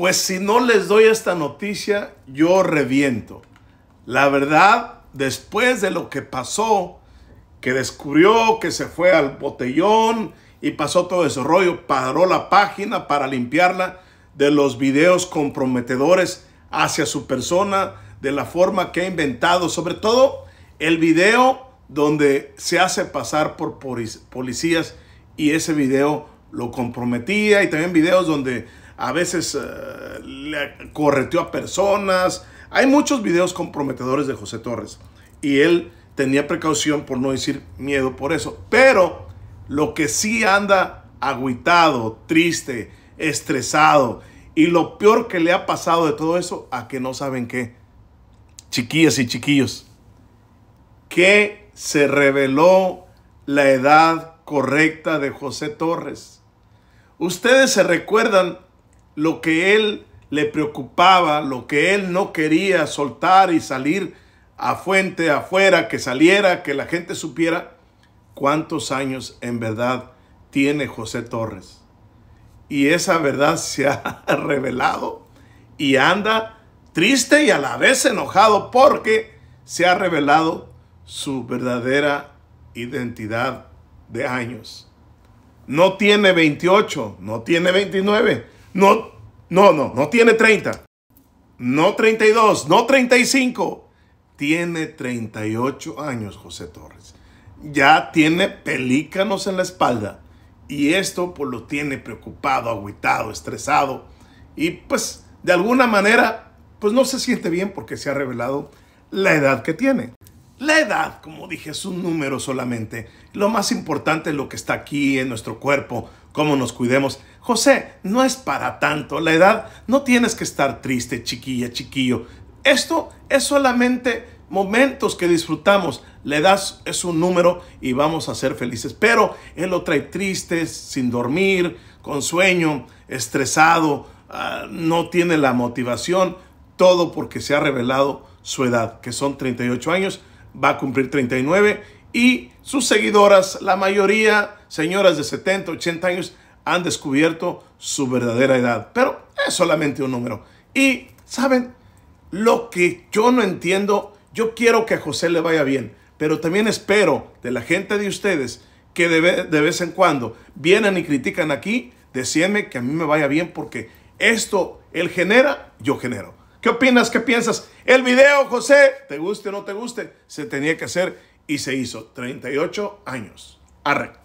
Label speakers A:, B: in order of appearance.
A: Pues si no les doy esta noticia, yo reviento. La verdad, después de lo que pasó, que descubrió que se fue al botellón y pasó todo ese rollo, paró la página para limpiarla de los videos comprometedores hacia su persona, de la forma que ha inventado, sobre todo el video donde se hace pasar por policías y ese video lo comprometía y también videos donde a veces eh, le correteó a personas. Hay muchos videos comprometedores de José Torres y él tenía precaución por no decir miedo por eso. Pero lo que sí anda agüitado, triste, estresado y lo peor que le ha pasado de todo eso, a que no saben qué. Chiquillas y chiquillos, que se reveló la edad correcta de José Torres. Ustedes se recuerdan lo que él le preocupaba, lo que él no quería soltar y salir a fuente, afuera, que saliera, que la gente supiera cuántos años en verdad tiene José Torres. Y esa verdad se ha revelado y anda triste y a la vez enojado porque se ha revelado su verdadera identidad de años. No tiene 28, no tiene 29 no, no, no, no tiene 30. No 32, no 35. Tiene 38 años José Torres. Ya tiene pelícanos en la espalda. Y esto pues lo tiene preocupado, agüitado, estresado. Y pues de alguna manera pues no se siente bien porque se ha revelado la edad que tiene. La edad, como dije, es un número solamente. Lo más importante es lo que está aquí en nuestro cuerpo, cómo nos cuidemos. José, no es para tanto. La edad, no tienes que estar triste, chiquilla, chiquillo. Esto es solamente momentos que disfrutamos. La edad es un número y vamos a ser felices. Pero él lo trae triste, sin dormir, con sueño, estresado, ah, no tiene la motivación. Todo porque se ha revelado su edad, que son 38 años, va a cumplir 39 y sus seguidoras, la mayoría, señoras de 70, 80 años, han descubierto su verdadera edad. Pero es solamente un número. Y, ¿saben? Lo que yo no entiendo, yo quiero que a José le vaya bien, pero también espero de la gente de ustedes que de, vez en cuando vienen y critican aquí, decíanme que a mí me vaya bien porque esto él genera, yo genero. ¿Qué opinas? ¿Qué piensas? El video, José, te guste o no te guste, se tenía que hacer y se hizo 38 años. Arre.